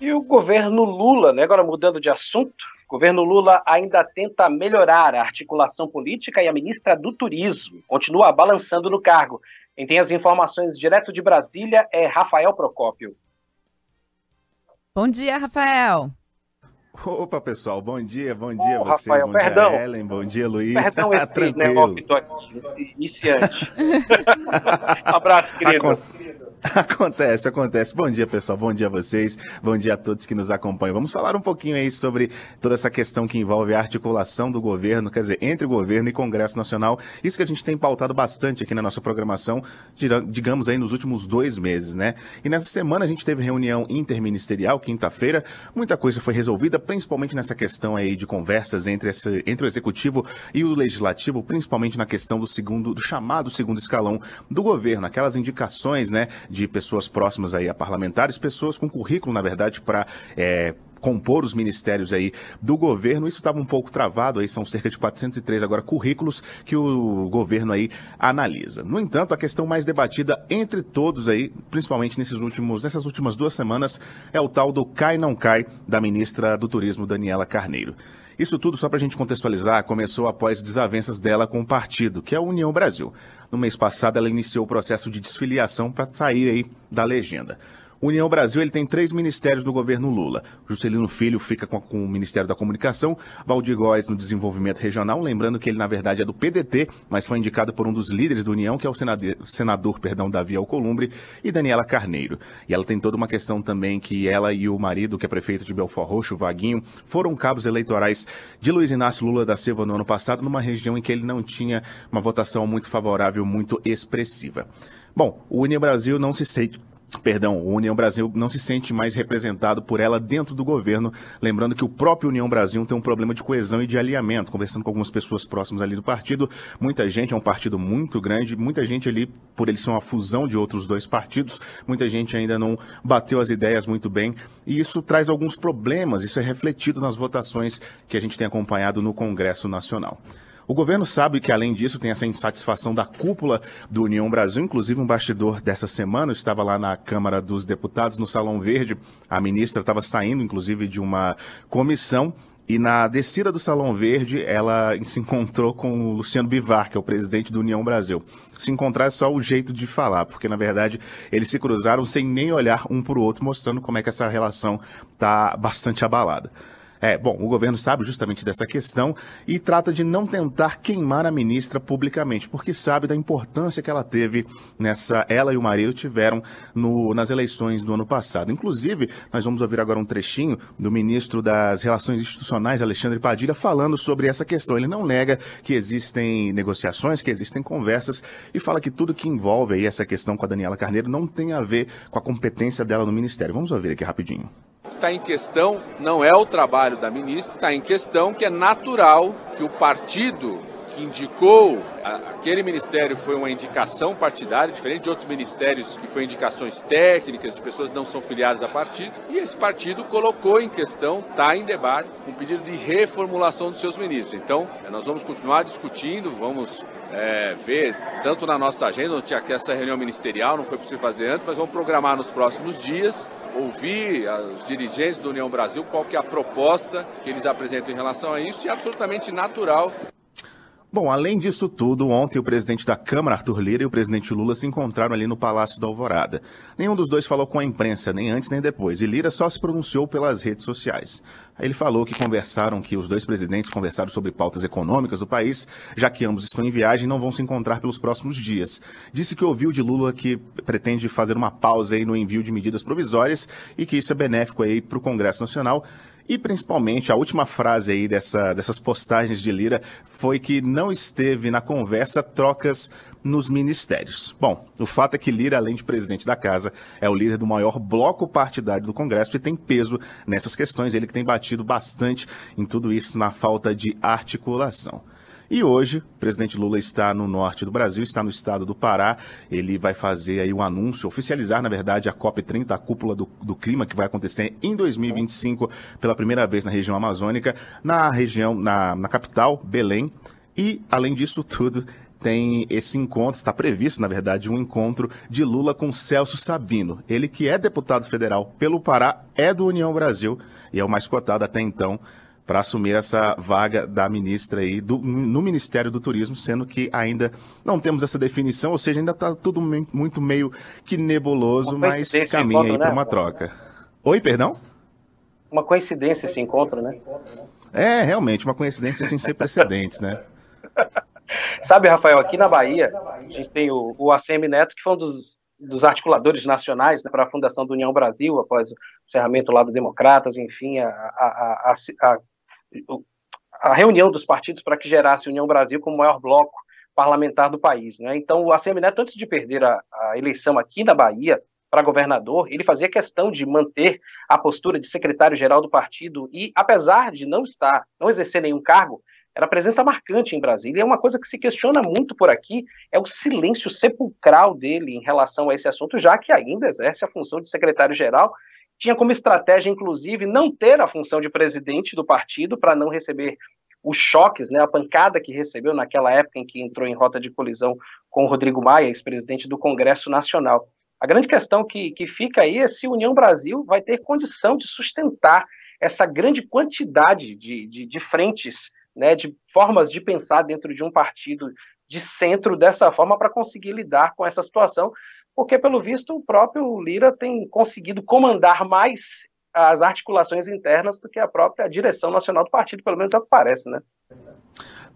E o governo Lula, né, agora mudando de assunto, o governo Lula ainda tenta melhorar a articulação política e a ministra do Turismo continua balançando no cargo. Quem tem as informações direto de Brasília é Rafael Procópio. Bom dia, Rafael. Opa, pessoal, bom dia, bom dia oh, vocês, Rafael, bom perdão. dia Ellen, bom dia Luiz. Perdão esse Tranquilo. negócio aqui, esse iniciante. um abraço, querido. Acon Acontece, acontece. Bom dia, pessoal. Bom dia a vocês. Bom dia a todos que nos acompanham. Vamos falar um pouquinho aí sobre toda essa questão que envolve a articulação do governo, quer dizer, entre o governo e Congresso Nacional. Isso que a gente tem pautado bastante aqui na nossa programação, digamos aí nos últimos dois meses, né? E nessa semana a gente teve reunião interministerial, quinta-feira. Muita coisa foi resolvida, principalmente nessa questão aí de conversas entre, esse, entre o Executivo e o Legislativo, principalmente na questão do segundo, do chamado segundo escalão do governo, aquelas indicações, né? de pessoas próximas aí a parlamentares, pessoas com currículo, na verdade, para é, compor os ministérios aí do governo. Isso estava um pouco travado, aí são cerca de 403 agora currículos que o governo aí analisa. No entanto, a questão mais debatida entre todos aí, principalmente nesses últimos, nessas últimas duas semanas, é o tal do cai não cai da ministra do Turismo Daniela Carneiro. Isso tudo, só para a gente contextualizar, começou após desavenças dela com o partido, que é a União Brasil. No mês passado, ela iniciou o processo de desfiliação para sair aí da legenda. União Brasil ele tem três ministérios do governo Lula. Juscelino Filho fica com, com o Ministério da Comunicação, Valdir Góes no Desenvolvimento Regional, lembrando que ele na verdade é do PDT, mas foi indicado por um dos líderes do União, que é o senador, senador perdão, Davi Alcolumbre, e Daniela Carneiro. E ela tem toda uma questão também que ela e o marido, que é prefeito de Belfort Roxo, Vaguinho, foram cabos eleitorais de Luiz Inácio Lula da Silva no ano passado, numa região em que ele não tinha uma votação muito favorável, muito expressiva. Bom, o União Brasil não se sente perdão, o União Brasil não se sente mais representado por ela dentro do governo. Lembrando que o próprio União Brasil tem um problema de coesão e de alinhamento. Conversando com algumas pessoas próximas ali do partido, muita gente, é um partido muito grande, muita gente ali, por ele ser uma fusão de outros dois partidos, muita gente ainda não bateu as ideias muito bem. E isso traz alguns problemas, isso é refletido nas votações que a gente tem acompanhado no Congresso Nacional. O governo sabe que, além disso, tem essa insatisfação da cúpula do União Brasil. Inclusive, um bastidor dessa semana estava lá na Câmara dos Deputados, no Salão Verde. A ministra estava saindo, inclusive, de uma comissão. E na descida do Salão Verde, ela se encontrou com o Luciano Bivar, que é o presidente do União Brasil. Se encontrar é só o jeito de falar, porque na verdade eles se cruzaram sem nem olhar um para o outro, mostrando como é que essa relação está bastante abalada. É, bom, o governo sabe justamente dessa questão e trata de não tentar queimar a ministra publicamente, porque sabe da importância que ela teve nessa. Ela e o marido tiveram no, nas eleições do ano passado. Inclusive, nós vamos ouvir agora um trechinho do ministro das Relações Institucionais, Alexandre Padilha, falando sobre essa questão. Ele não nega que existem negociações, que existem conversas e fala que tudo que envolve aí essa questão com a Daniela Carneiro não tem a ver com a competência dela no ministério. Vamos ouvir aqui rapidinho está em questão não é o trabalho da ministra, está em questão que é natural que o partido que indicou, aquele ministério foi uma indicação partidária, diferente de outros ministérios que foram indicações técnicas, pessoas não são filiadas a partidos, e esse partido colocou em questão, está em debate, um pedido de reformulação dos seus ministros. Então, nós vamos continuar discutindo, vamos é, ver, tanto na nossa agenda, não tinha essa reunião ministerial, não foi possível fazer antes, mas vamos programar nos próximos dias, ouvir ah, os dirigentes do União Brasil, qual que é a proposta que eles apresentam em relação a isso, e é absolutamente natural Bom, além disso tudo, ontem o presidente da Câmara, Arthur Lira, e o presidente Lula se encontraram ali no Palácio da Alvorada. Nenhum dos dois falou com a imprensa, nem antes nem depois, e Lira só se pronunciou pelas redes sociais. Ele falou que conversaram, que os dois presidentes conversaram sobre pautas econômicas do país, já que ambos estão em viagem e não vão se encontrar pelos próximos dias. Disse que ouviu de Lula que pretende fazer uma pausa aí no envio de medidas provisórias e que isso é benéfico aí para o Congresso Nacional e principalmente a última frase aí dessa, dessas postagens de Lira foi que não esteve na conversa trocas nos ministérios. Bom, o fato é que Lira, além de presidente da casa, é o líder do maior bloco partidário do Congresso e tem peso nessas questões. Ele que tem batido bastante em tudo isso na falta de articulação. E hoje, o presidente Lula está no norte do Brasil, está no estado do Pará. Ele vai fazer aí um anúncio, oficializar, na verdade, a COP30, a cúpula do, do clima, que vai acontecer em 2025, pela primeira vez na região amazônica, na região, na, na capital, Belém. E, além disso tudo, tem esse encontro, está previsto, na verdade, um encontro de Lula com Celso Sabino. Ele que é deputado federal pelo Pará, é do União Brasil e é o mais cotado até então para assumir essa vaga da ministra aí do, no Ministério do Turismo, sendo que ainda não temos essa definição, ou seja, ainda está tudo muito meio que nebuloso, mas caminha aí né? para uma troca. Oi, perdão? Uma coincidência esse encontro, né? É, realmente, uma coincidência sem ser precedentes, né? Sabe, Rafael, aqui na Bahia, a gente tem o, o ACM Neto, que foi um dos, dos articuladores nacionais né, para a fundação do União Brasil, após o encerramento lá do Democratas, enfim, a, a, a, a a reunião dos partidos para que gerasse União Brasil como o maior bloco parlamentar do país. Né? Então, o ACM Neto, antes de perder a, a eleição aqui na Bahia para governador, ele fazia questão de manter a postura de secretário-geral do partido e, apesar de não estar, não exercer nenhum cargo, era presença marcante em Brasília. E é uma coisa que se questiona muito por aqui é o silêncio sepulcral dele em relação a esse assunto, já que ainda exerce a função de secretário-geral tinha como estratégia, inclusive, não ter a função de presidente do partido para não receber os choques, né, a pancada que recebeu naquela época em que entrou em rota de colisão com Rodrigo Maia, ex-presidente do Congresso Nacional. A grande questão que, que fica aí é se a União Brasil vai ter condição de sustentar essa grande quantidade de, de, de frentes, né, de formas de pensar dentro de um partido de centro dessa forma para conseguir lidar com essa situação, porque, pelo visto, o próprio Lira tem conseguido comandar mais as articulações internas do que a própria direção nacional do partido, pelo menos é o que parece, né?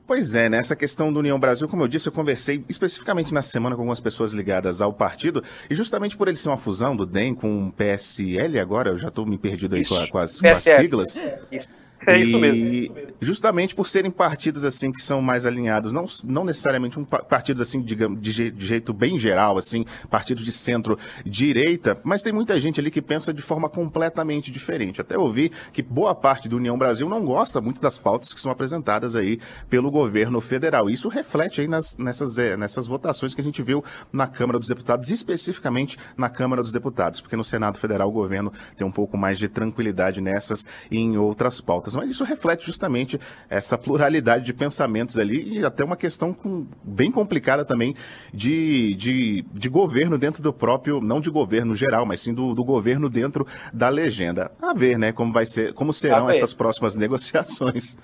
Pois é, nessa né? questão do União Brasil, como eu disse, eu conversei especificamente na semana com algumas pessoas ligadas ao partido, e justamente por ele ser uma fusão do DEM com o PSL agora, eu já estou me perdido aí com, a, com, as, com as siglas. É, isso. É isso mesmo. E justamente por serem partidos assim que são mais alinhados, não, não necessariamente um partidos assim, digamos, de, je, de, jeito bem geral, assim, partidos de centro-direita, mas tem muita gente ali que pensa de forma completamente diferente. Até ouvi que boa parte do União Brasil não gosta muito das pautas que são apresentadas aí pelo governo federal. Isso reflete aí nas, nessas, é, nessas votações que a gente viu na Câmara dos Deputados, especificamente na Câmara dos Deputados, porque no Senado Federal o governo tem um pouco mais de tranquilidade nessas e em outras pautas mas isso reflete justamente essa pluralidade de pensamentos ali e até uma questão com, bem complicada também de, de, de, governo dentro do próprio, não de governo geral, mas sim do, do governo dentro da legenda. A ver, né, como vai ser, como serão essas próximas negociações.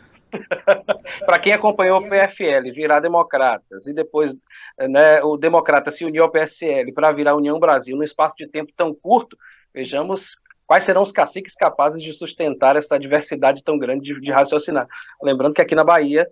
para quem acompanhou o PFL virar Democratas e depois né, o Democrata se uniu ao PSL para virar União Brasil num espaço de tempo tão curto, vejamos Quais serão os caciques capazes de sustentar essa diversidade tão grande de, de raciocinar? Lembrando que aqui na Bahia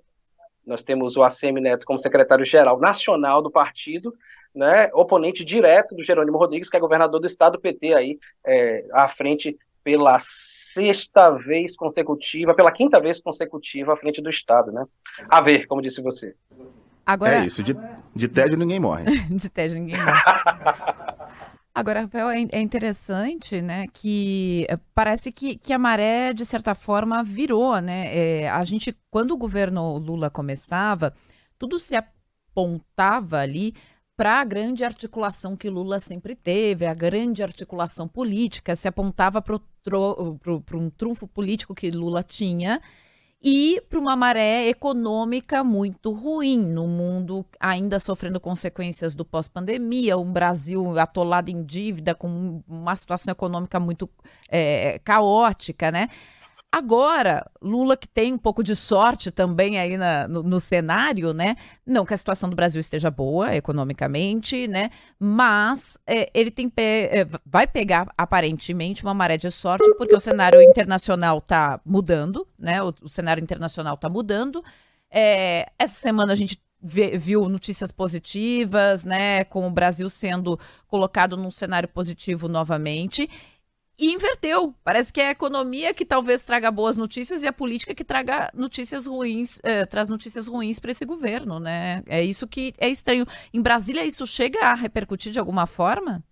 nós temos o ACM Neto como secretário-geral nacional do partido, né, oponente direto do Jerônimo Rodrigues, que é governador do estado PT aí, é, à frente pela sexta vez consecutiva, pela quinta vez consecutiva à frente do estado, né? A ver, como disse você. Agora, é isso, de, de tédio ninguém morre. de tédio ninguém morre. Agora, Rafael, é, é interessante, né, que eh, parece que, que a maré, de certa forma, virou, né? É, a gente, quando o governo Lula começava, tudo se apontava ali para a grande articulação que Lula sempre teve, a grande articulação política, se apontava para um trunfo político que Lula tinha, e para uma maré econômica muito ruim, no mundo ainda sofrendo consequências do pós-pandemia, um Brasil atolado em dívida, com uma situação econômica muito é, caótica, né? Agora, Lula, que tem um pouco de sorte também aí na, no, no, cenário, né? Não que a situação do Brasil esteja boa economicamente, né? Mas é, ele tem pe é, vai pegar, aparentemente, uma maré de sorte, porque o cenário internacional está mudando, né? O, o, cenário internacional está mudando. É, essa semana a gente viu notícias positivas, né, com o Brasil sendo colocado num cenário positivo novamente. E inverteu. Parece que é a economia que talvez traga boas notícias e a política que traga notícias ruins, eh, traz notícias ruins para esse governo, né? É isso que é estranho. Em Brasília, isso chega a repercutir de alguma forma?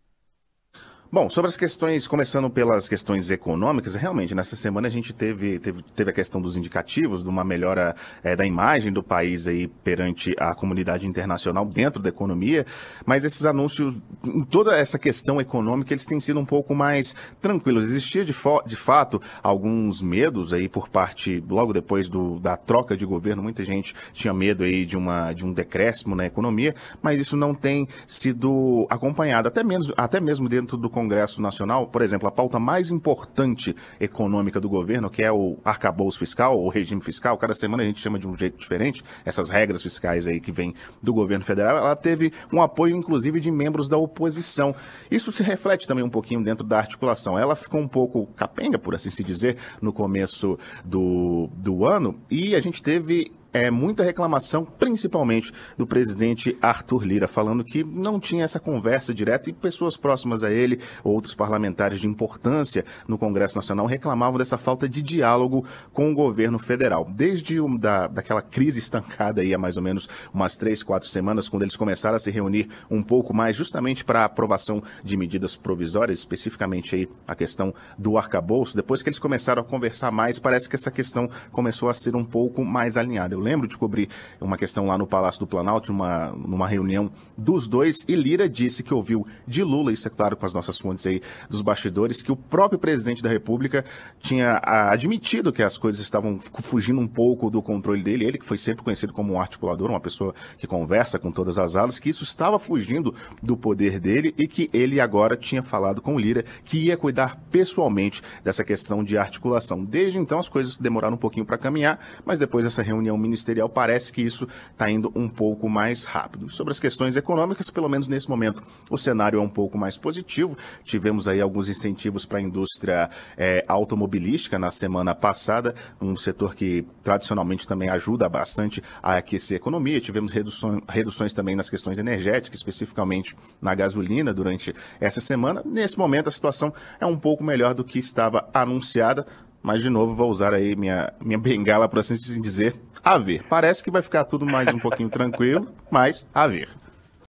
Bom, sobre as questões, começando pelas questões econômicas, realmente, nessa semana a gente teve, teve, teve a questão dos indicativos, de uma melhora é, da imagem do país aí perante a comunidade internacional dentro da economia, mas esses anúncios, em toda essa questão econômica, eles têm sido um pouco mais tranquilos. Existia de, de fato alguns medos aí por parte, logo depois do, da troca de governo, muita gente tinha medo aí de, uma, de um decréscimo na economia, mas isso não tem sido acompanhado, até, menos, até mesmo dentro do Congresso Congresso Nacional, por exemplo, a pauta mais importante econômica do governo, que é o arcabouço fiscal, o regime fiscal, cada semana a gente chama de um jeito diferente, essas regras fiscais aí que vêm do governo federal, ela teve um apoio, inclusive, de membros da oposição. Isso se reflete também um pouquinho dentro da articulação. Ela ficou um pouco capenga, por assim se dizer, no começo do, do ano, e a gente teve é, muita reclamação, principalmente do presidente Arthur Lira, falando que não tinha essa conversa direta e pessoas próximas a ele, outros parlamentares de importância no Congresso Nacional, reclamavam dessa falta de diálogo com o governo federal. Desde o, da, daquela crise estancada aí há mais ou menos umas três, quatro semanas, quando eles começaram a se reunir um pouco mais, justamente para a aprovação de medidas provisórias, especificamente aí a questão do arcabouço, depois que eles começaram a conversar mais, parece que essa questão começou a ser um pouco mais alinhada. Eu lembro de cobrir uma questão lá no Palácio do Planalto, uma, numa reunião dos dois, e Lira disse que ouviu de Lula, isso é claro com as nossas fontes aí dos bastidores, que o próprio presidente da República tinha ah, admitido que as coisas estavam fugindo um pouco do controle dele, ele que foi sempre conhecido como um articulador, uma pessoa que conversa com todas as alas, que isso estava fugindo do poder dele e que ele agora tinha falado com Lira que ia cuidar pessoalmente dessa questão de articulação. Desde então as coisas demoraram um pouquinho para caminhar, mas depois dessa reunião ministerial ministerial, parece que isso está indo um pouco mais rápido. Sobre as questões econômicas, pelo menos nesse momento, o cenário é um pouco mais positivo. Tivemos aí alguns incentivos para a indústria é, automobilística na semana passada, um setor que tradicionalmente também ajuda bastante a aquecer a economia. Tivemos redução, reduções também nas questões energéticas, especificamente na gasolina durante essa semana. Nesse momento, a situação é um pouco melhor do que estava anunciada mas, de novo, vou usar aí minha, minha bengala, por assim dizer, a ver. Parece que vai ficar tudo mais um pouquinho tranquilo, mas a ver.